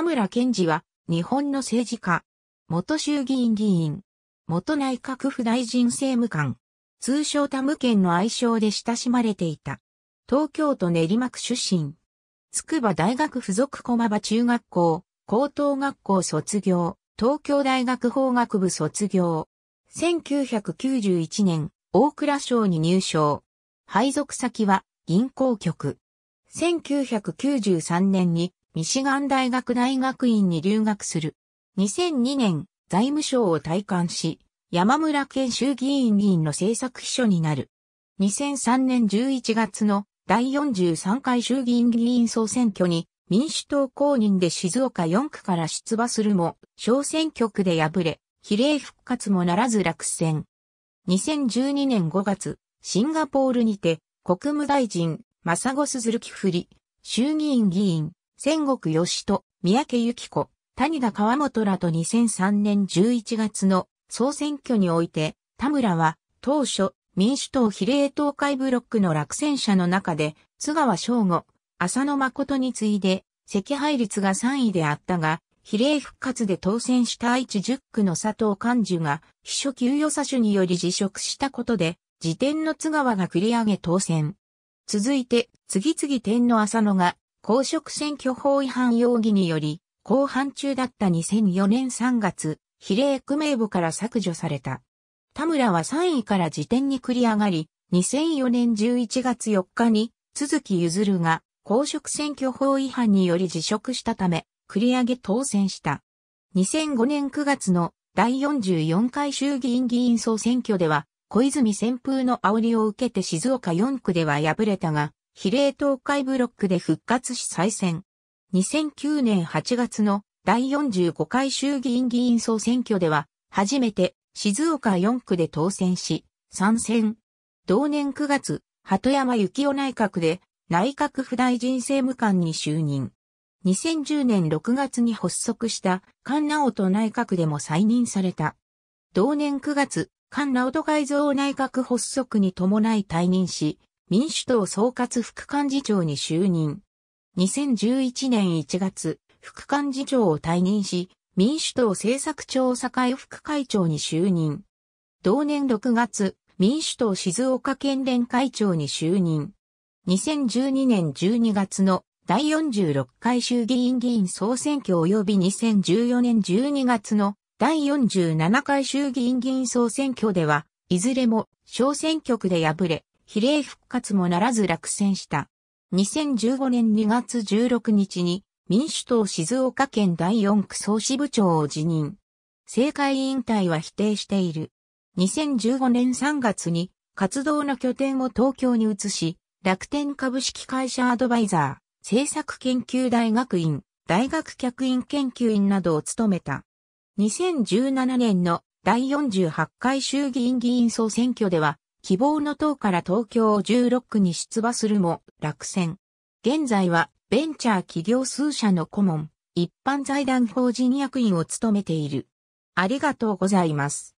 田村健二は、日本の政治家、元衆議院議員、元内閣府大臣政務官、通称田無県の愛称で親しまれていた。東京都練馬区出身。筑波大学附属駒場中学校、高等学校卒業、東京大学法学部卒業。1991年、大倉省に入省。配属先は銀行局。1993年にミシガン大学大学院に留学する。2002年、財務省を退官し、山村県衆議院議員の政策秘書になる。2003年11月の第43回衆議院議員総選挙に民主党公認で静岡4区から出馬するも、小選挙区で敗れ、比例復活もならず落選。2012年5月、シンガポールにて、国務大臣、マサゴスズルキフリ、衆議院議員、戦国義と三宅由紀子、谷田川本らと2003年11月の総選挙において、田村は当初民主党比例東海ブロックの落選者の中で津川翔吾、浅野誠に次いで赤配率が3位であったが、比例復活で当選した愛知10区の佐藤寛樹が秘書給与差種により辞職したことで、辞典の津川が繰り上げ当選。続いて、次々天の浅野が公職選挙法違反容疑により、後半中だった2004年3月、比例区名簿から削除された。田村は3位から辞典に繰り上がり、2004年11月4日に、鈴木譲るが、公職選挙法違反により辞職したため、繰り上げ当選した。2005年9月の第44回衆議院議員総選挙では、小泉旋風の煽りを受けて静岡4区では敗れたが、比例東海ブロックで復活し再選。2009年8月の第45回衆議院議員総選挙では、初めて静岡4区で当選し、参戦。同年9月、鳩山幸夫内閣で内閣府大臣政務官に就任。2010年6月に発足した菅直人内閣でも再任された。同年9月、菅直人改造内閣発足に伴い退任し、民主党総括副幹事長に就任。2011年1月、副幹事長を退任し、民主党政策調査会副会長に就任。同年6月、民主党静岡県連会長に就任。2012年12月の第46回衆議院議員総選挙及び2014年12月の第47回衆議院議員総選挙では、いずれも小選挙区で敗れ、比例復活もならず落選した。2015年2月16日に民主党静岡県第四区総支部長を辞任。政界引退は否定している。2015年3月に活動の拠点を東京に移し、楽天株式会社アドバイザー、政策研究大学院、大学客員研究員などを務めた。2017年の第48回衆議院議員総選挙では希望の党から東京を16区に出馬するも落選。現在はベンチャー企業数社の顧問、一般財団法人役員を務めている。ありがとうございます。